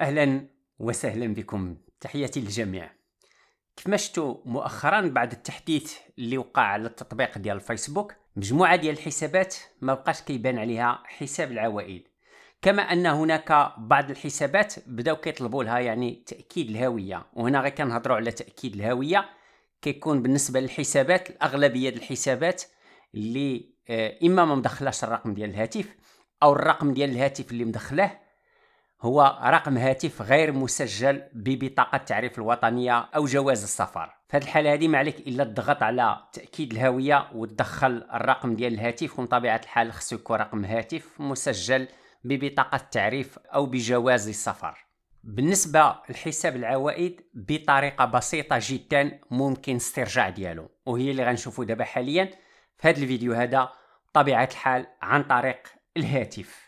اهلا وسهلا بكم تحياتي للجميع كيف شفتوا مؤخرا بعد التحديث اللي وقع على التطبيق ديال الفيسبوك مجموعه ديال الحسابات ما بقاش كيبان عليها حساب العوائل كما ان هناك بعض الحسابات بداو كيطلبوا لها يعني تاكيد الهويه وهنا غير كنهضروا على تاكيد الهويه كيكون بالنسبه للحسابات الاغلبيه ديال الحسابات اللي آه، اما ما مدخلاش الرقم ديال الهاتف او الرقم ديال الهاتف اللي مدخلاه هو رقم هاتف غير مسجل ببطاقة التعريف الوطنية أو جواز السفر في هذه الحالة هذه ما عليك إلا الضغط على تأكيد الهوية وتدخل الرقم ديال الهاتف ومن طبيعة الحال خصو يكون رقم هاتف مسجل ببطاقة التعريف أو بجواز السفر بالنسبة لحساب العوائد بطريقة بسيطة جدا ممكن استرجاع ديالو وهي اللي غنشوفو دابا حاليا في هذا الفيديو هذا بطبيعة الحال عن طريق الهاتف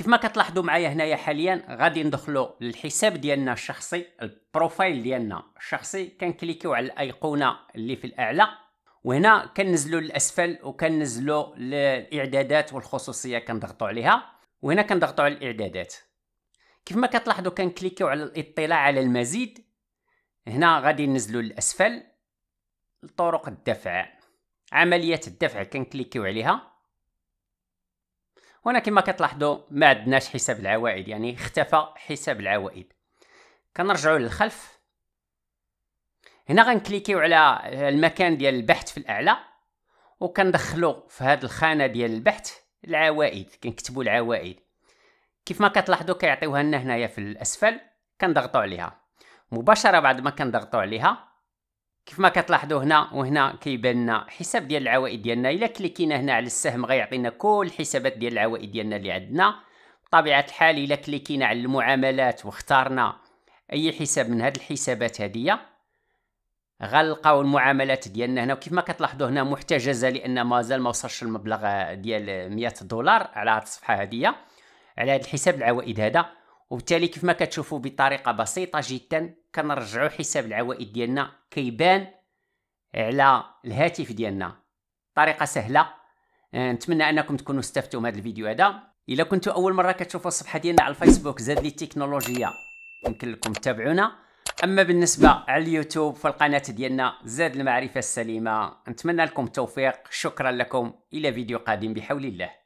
كيف ما كتلاحظوا معايا هنايا حاليا غادي ندخلوا للحساب ديالنا الشخصي البروفايل ديالنا الشخصي كنكليكيو على الايقونه اللي في الاعلى وهنا كننزلوا للاسفل وكننزلوا للاعدادات والخصوصيه كنضغطوا عليها وهنا كنضغطوا على الاعدادات كيف ما كتلاحظوا كنكليكيو على الاطلاع على المزيد هنا غادي ننزلوا للاسفل لطرق الدفع عمليه الدفع كنكليكيو عليها هنا كما كتلاحظوا ما عندناش حساب العوائد يعني اختفى حساب العوائد كنرجعوا للخلف هنا غنكليكيو على المكان ديال البحث في الاعلى وكندخلوا في هذه الخانه ديال البحث العوائد كنكتبوا العوائد كيف ما كتلاحظوا كيعطيوها لنا هنايا في الاسفل كنضغطوا عليها مباشره بعد ما كنضغطوا عليها كيف ما كتلاحظوا هنا وهنا كيبان لنا حساب ديال العوائد ديالنا الا كليكينا هنا على السهم غيعطينا كل الحسابات ديال العوائد ديالنا اللي عندنا بطبيعه الحال الا كليكينا على المعاملات واختارنا اي حساب من هاد الحسابات هديه غنلقاو المعاملات ديالنا هنا وكيف ما كتلاحظوا هنا محتجزه لان مازال ما وصلش المبلغ ديال 100 دولار على هاد الصفحه هديه على هاد الحساب العوائد هذا وبالتالي كيف ما كتشوفوا بطريقه بسيطه جدا كنرجعوا حساب العوائد ديالنا كيبان على الهاتف ديالنا طريقه سهله آه، نتمنى انكم تكونوا استفدتوا من هذا الفيديو هذا الا كنتوا اول مره كتشوفوا الصفحه ديالنا على الفيسبوك زاد لي التكنولوجيا يمكن لكم تتابعونا اما بالنسبه على اليوتيوب فالقناه ديالنا زاد المعرفه السليمه نتمنى لكم التوفيق شكرا لكم الى فيديو قادم بحول الله